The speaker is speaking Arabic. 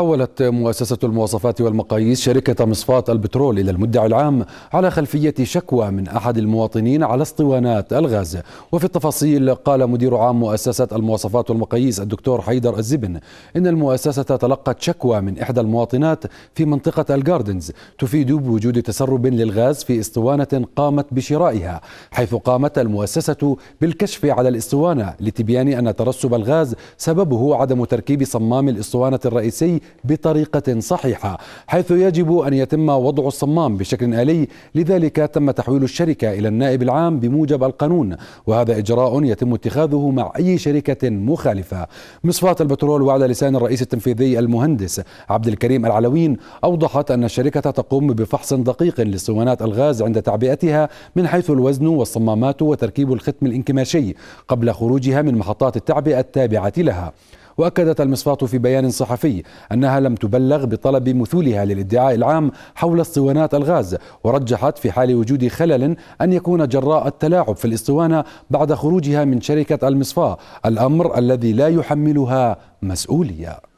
حولت مؤسسة المواصفات والمقاييس شركة مصفاة البترول إلى المدعي العام على خلفية شكوى من أحد المواطنين على اسطوانات الغاز وفي التفاصيل قال مدير عام مؤسسة المواصفات والمقاييس الدكتور حيدر الزبن إن المؤسسة تلقت شكوى من إحدى المواطنات في منطقة الجاردنز تفيد بوجود تسرب للغاز في اسطوانة قامت بشرائها حيث قامت المؤسسة بالكشف على الاسطوانة لتبيان أن ترسب الغاز سببه عدم تركيب صمام الاسطوانة الرئيسي بطريقة صحيحة حيث يجب أن يتم وضع الصمام بشكل آلي لذلك تم تحويل الشركة إلى النائب العام بموجب القانون وهذا إجراء يتم اتخاذه مع أي شركة مخالفة مصفاة البترول وعلى لسان الرئيس التنفيذي المهندس عبد الكريم العلوين أوضحت أن الشركة تقوم بفحص دقيق لصوانات الغاز عند تعبئتها من حيث الوزن والصمامات وتركيب الختم الانكماشي قبل خروجها من محطات التعبئة التابعة لها واكدت المصفات في بيان صحفي انها لم تبلغ بطلب مثولها للادعاء العام حول اسطوانات الغاز ورجحت في حال وجود خلل ان يكون جراء التلاعب في الاسطوانه بعد خروجها من شركه المصفاه الامر الذي لا يحملها مسؤوليه